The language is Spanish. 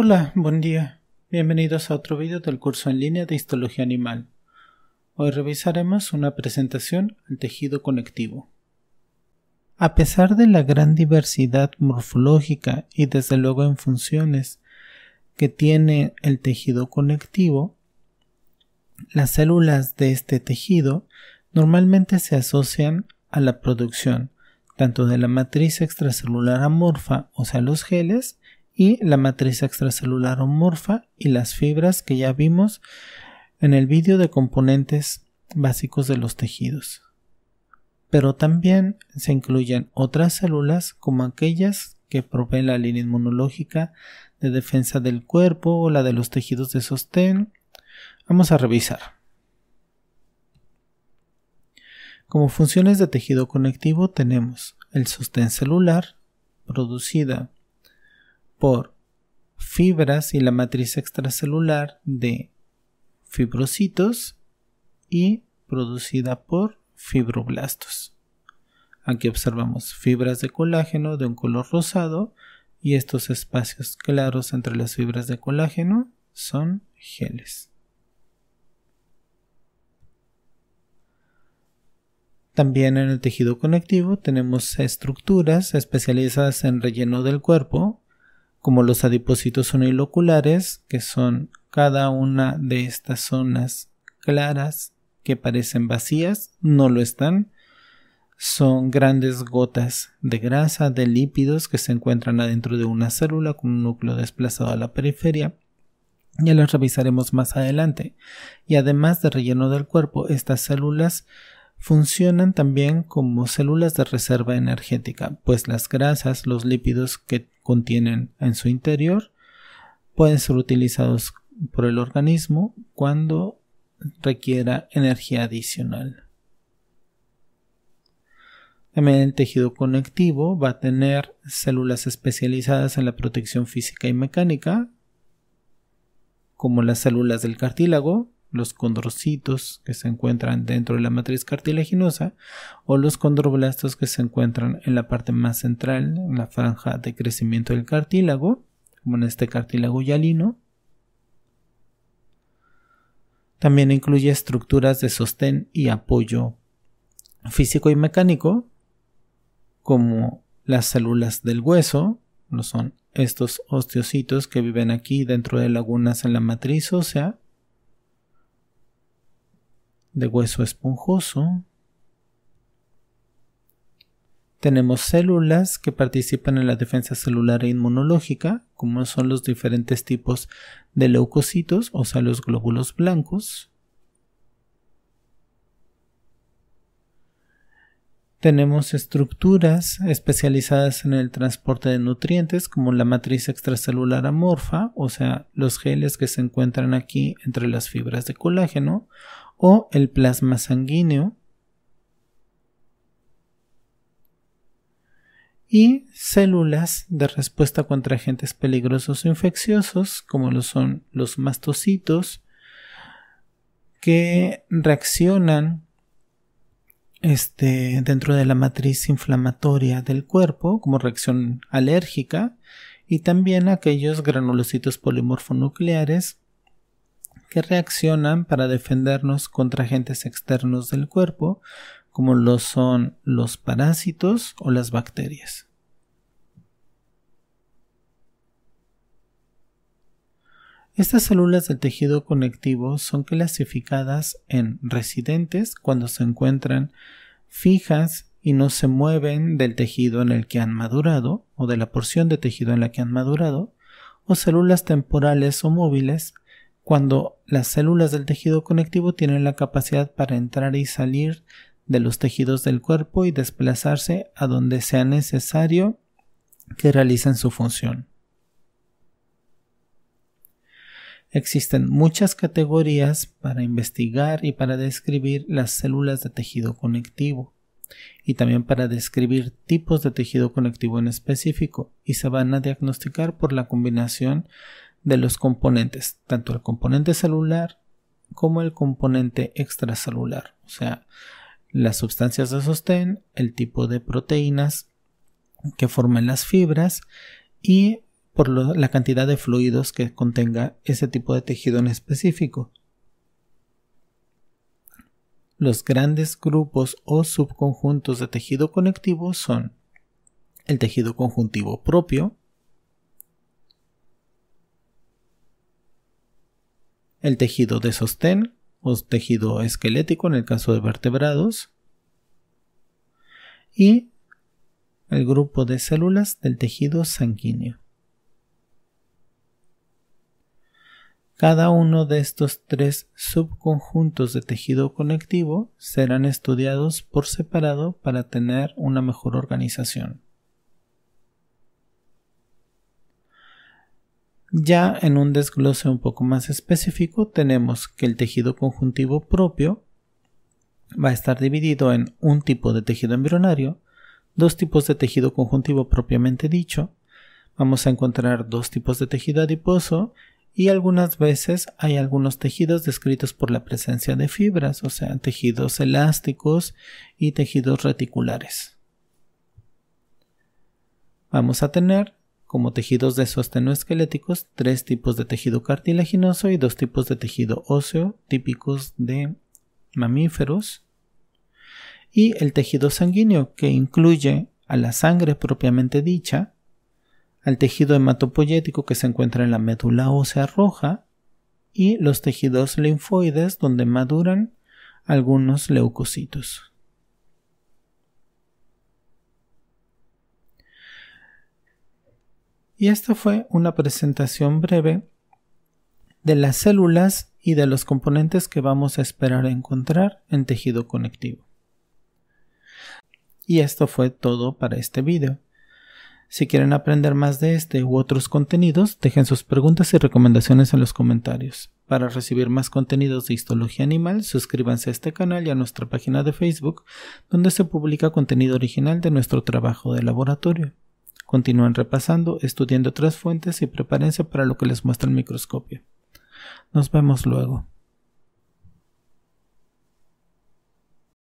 Hola, buen día. Bienvenidos a otro vídeo del curso en línea de Histología Animal. Hoy revisaremos una presentación del tejido conectivo. A pesar de la gran diversidad morfológica y desde luego en funciones que tiene el tejido conectivo, las células de este tejido normalmente se asocian a la producción tanto de la matriz extracelular amorfa, o sea los geles, y la matriz extracelular homorfa y las fibras que ya vimos en el vídeo de componentes básicos de los tejidos. Pero también se incluyen otras células como aquellas que proveen la línea inmunológica de defensa del cuerpo o la de los tejidos de sostén. Vamos a revisar. Como funciones de tejido conectivo tenemos el sostén celular, producida por fibras y la matriz extracelular de fibrocitos y producida por fibroblastos. Aquí observamos fibras de colágeno de un color rosado y estos espacios claros entre las fibras de colágeno son geles. También en el tejido conectivo tenemos estructuras especializadas en relleno del cuerpo, como los adipocitos uniloculares, que son cada una de estas zonas claras que parecen vacías, no lo están. Son grandes gotas de grasa, de lípidos que se encuentran adentro de una célula con un núcleo desplazado a la periferia. Ya las revisaremos más adelante. Y además de relleno del cuerpo, estas células funcionan también como células de reserva energética, pues las grasas, los lípidos que contienen en su interior, pueden ser utilizados por el organismo cuando requiera energía adicional. También el tejido conectivo va a tener células especializadas en la protección física y mecánica, como las células del cartílago, los condrocitos que se encuentran dentro de la matriz cartilaginosa o los condroblastos que se encuentran en la parte más central, en la franja de crecimiento del cartílago, como en este cartílago yalino. También incluye estructuras de sostén y apoyo físico y mecánico, como las células del hueso, no son estos osteocitos que viven aquí dentro de lagunas en la matriz ósea, de hueso esponjoso. Tenemos células que participan en la defensa celular e inmunológica, como son los diferentes tipos de leucocitos, o sea, los glóbulos blancos. Tenemos estructuras especializadas en el transporte de nutrientes, como la matriz extracelular amorfa, o sea, los geles que se encuentran aquí entre las fibras de colágeno, o el plasma sanguíneo. Y células de respuesta contra agentes peligrosos o infecciosos, como lo son los mastocitos, que reaccionan este, dentro de la matriz inflamatoria del cuerpo como reacción alérgica y también aquellos granulocitos polimorfonucleares que reaccionan para defendernos contra agentes externos del cuerpo, como lo son los parásitos o las bacterias. Estas células del tejido conectivo son clasificadas en residentes cuando se encuentran fijas y no se mueven del tejido en el que han madurado o de la porción de tejido en la que han madurado, o células temporales o móviles cuando las células del tejido conectivo tienen la capacidad para entrar y salir de los tejidos del cuerpo y desplazarse a donde sea necesario que realicen su función. Existen muchas categorías para investigar y para describir las células de tejido conectivo y también para describir tipos de tejido conectivo en específico y se van a diagnosticar por la combinación de los componentes, tanto el componente celular como el componente extracelular, o sea, las sustancias de sostén, el tipo de proteínas que forman las fibras y por la cantidad de fluidos que contenga ese tipo de tejido en específico. Los grandes grupos o subconjuntos de tejido conectivo son el tejido conjuntivo propio, el tejido de sostén o tejido esquelético en el caso de vertebrados y el grupo de células del tejido sanguíneo. Cada uno de estos tres subconjuntos de tejido conectivo serán estudiados por separado para tener una mejor organización. Ya en un desglose un poco más específico tenemos que el tejido conjuntivo propio va a estar dividido en un tipo de tejido embrionario, dos tipos de tejido conjuntivo propiamente dicho, vamos a encontrar dos tipos de tejido adiposo y algunas veces hay algunos tejidos descritos por la presencia de fibras, o sea, tejidos elásticos y tejidos reticulares. Vamos a tener como tejidos de esqueléticos, tres tipos de tejido cartilaginoso y dos tipos de tejido óseo típicos de mamíferos, y el tejido sanguíneo, que incluye a la sangre propiamente dicha, al tejido hematopoyético que se encuentra en la médula ósea roja y los tejidos linfoides donde maduran algunos leucocitos. Y esta fue una presentación breve de las células y de los componentes que vamos a esperar encontrar en tejido conectivo. Y esto fue todo para este video. Si quieren aprender más de este u otros contenidos, dejen sus preguntas y recomendaciones en los comentarios. Para recibir más contenidos de histología animal, suscríbanse a este canal y a nuestra página de Facebook, donde se publica contenido original de nuestro trabajo de laboratorio. Continúen repasando, estudiando otras fuentes y prepárense para lo que les muestra el microscopio. Nos vemos luego.